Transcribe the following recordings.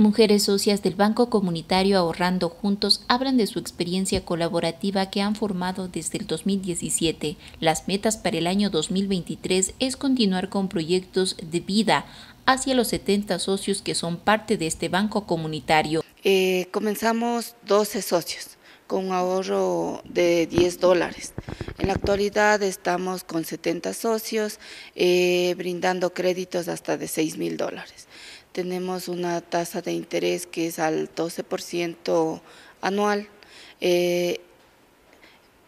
Mujeres socias del Banco Comunitario Ahorrando Juntos hablan de su experiencia colaborativa que han formado desde el 2017. Las metas para el año 2023 es continuar con proyectos de vida hacia los 70 socios que son parte de este banco comunitario. Eh, comenzamos 12 socios con un ahorro de 10 dólares. En la actualidad estamos con 70 socios eh, brindando créditos hasta de 6 mil dólares tenemos una tasa de interés que es al 12% anual. Eh,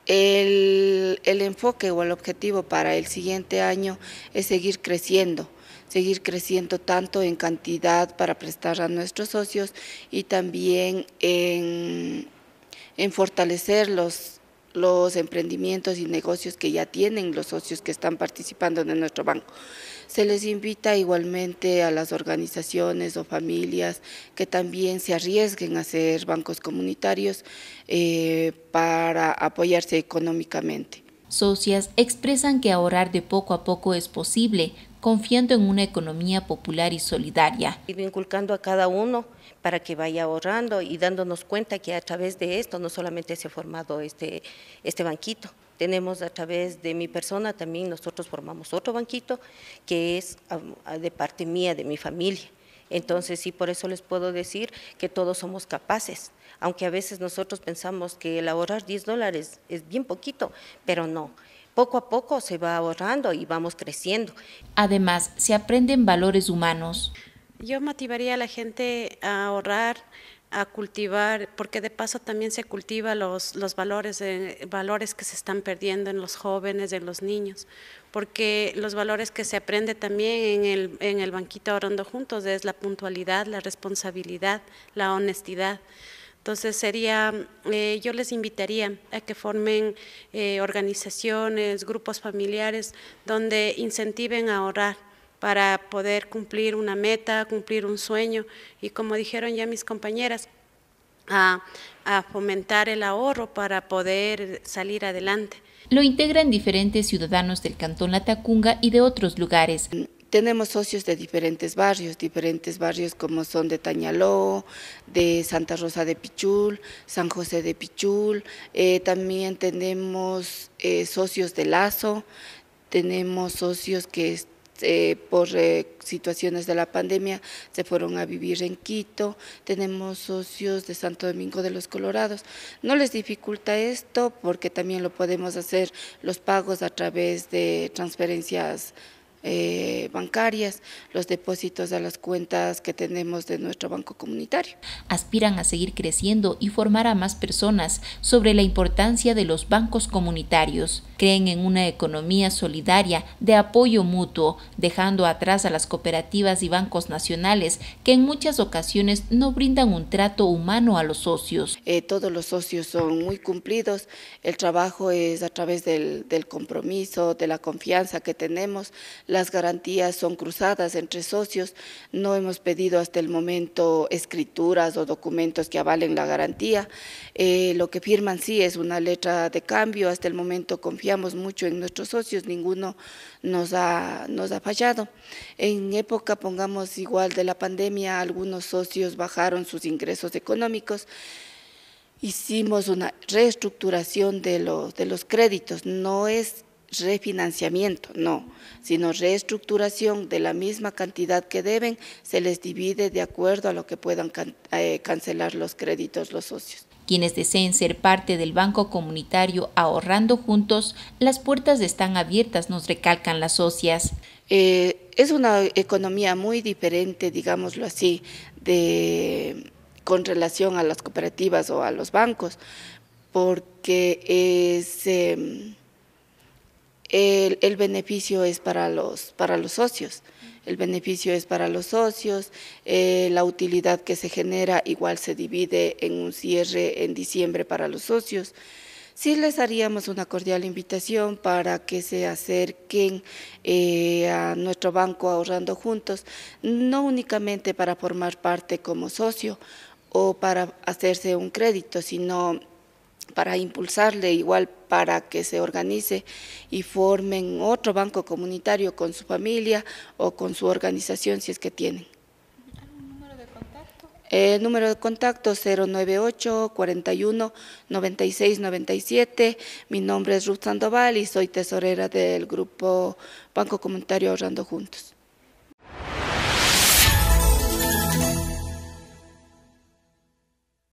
el, enfoque o el objetivo para el siguiente año es seguir creciendo, seguir creciendo tanto en cantidad para prestar a nuestros socios y también en, en fortalecer los los emprendimientos y negocios que ya tienen los socios que están participando de nuestro banco. Se les invita igualmente a las organizaciones o familias que también se arriesguen a ser bancos comunitarios eh, para apoyarse económicamente socias expresan que ahorrar de poco a poco es posible, confiando en una economía popular y solidaria. Y inculcando a cada uno para que vaya ahorrando y dándonos cuenta que a través de esto no solamente se ha formado este, este banquito, tenemos a través de mi persona también nosotros formamos otro banquito que es ah, de parte mía, de mi familia. Entonces sí, por eso les puedo decir que todos somos capaces, aunque a veces nosotros pensamos que el ahorrar 10 dólares es bien poquito, pero no poco a poco se va ahorrando y vamos creciendo. Además, se aprenden valores humanos. Yo motivaría a la gente a ahorrar a cultivar, porque de paso también se cultiva los, los valores, valores que se están perdiendo en los jóvenes, en los niños, porque los valores que se aprende también en el, banquito orando juntos es la puntualidad, la responsabilidad, la honestidad. Entonces sería, eh, yo les invitaría a que formen eh, organizaciones, grupos familiares donde incentiven a orar para poder cumplir una meta, cumplir un sueño y como dijeron ya mis compañeras, a, fomentar el ahorro para poder salir adelante. Lo integran diferentes ciudadanos del Cantón Latacunga y de otros lugares. Tenemos socios de diferentes barrios, diferentes barrios como son de Tañaló, de Santa Rosa de Pichul, San José de Pichul, eh, también tenemos eh, socios de Lazo, tenemos socios que eh, por eh, situaciones de la pandemia se fueron a vivir en Quito, tenemos socios de Santo Domingo de los Colorados. No les dificulta esto porque también lo podemos hacer los pagos a través de transferencias eh, bancarias, los depósitos de las cuentas que tenemos de nuestro banco comunitario. Aspiran a seguir creciendo y formar a más personas sobre la importancia de los bancos comunitarios. Creen en una economía solidaria de apoyo mutuo, dejando atrás a las cooperativas y bancos nacionales que en muchas ocasiones no brindan un trato humano a los socios. Eh, todos los socios son muy cumplidos, el trabajo es a través del, del compromiso, de la confianza que tenemos, las garantías son cruzadas entre socios, no hemos pedido hasta el momento escrituras o documentos que avalen la garantía, eh, lo que firman sí es una letra de cambio, hasta el momento confiamos mucho en nuestros socios, ninguno nos ha, nos ha fallado. En época, pongamos igual de la pandemia, algunos socios bajaron sus ingresos económicos, hicimos una reestructuración de los, de los créditos. No es refinanciamiento, no, sino reestructuración de la misma cantidad que deben, se les divide de acuerdo a lo que puedan eh, cancelar los créditos los socios. Quienes deseen ser parte del Banco Comunitario Ahorrando Juntos, las puertas están abiertas, nos recalcan las socias. Eh, es una economía muy diferente, digámoslo así, de, con relación a las cooperativas o a los bancos, porque es... Em, el, beneficio es para los, para los socios. El beneficio es para los socios, eh, la utilidad que se genera igual se divide en un cierre en diciembre para los socios. Sí les haríamos una cordial invitación para que se acerquen eh, a nuestro banco ahorrando juntos, no únicamente para formar parte como socio o para hacerse un crédito, sino para impulsarle igual para que se organice y formen otro banco comunitario con su familia o con su organización si es que tienen. Eh, número de contacto? El número de contacto 098 419697 Mi nombre es Ruth Sandoval y soy tesorera del grupo Banco Comunitario Ahorrando Juntos.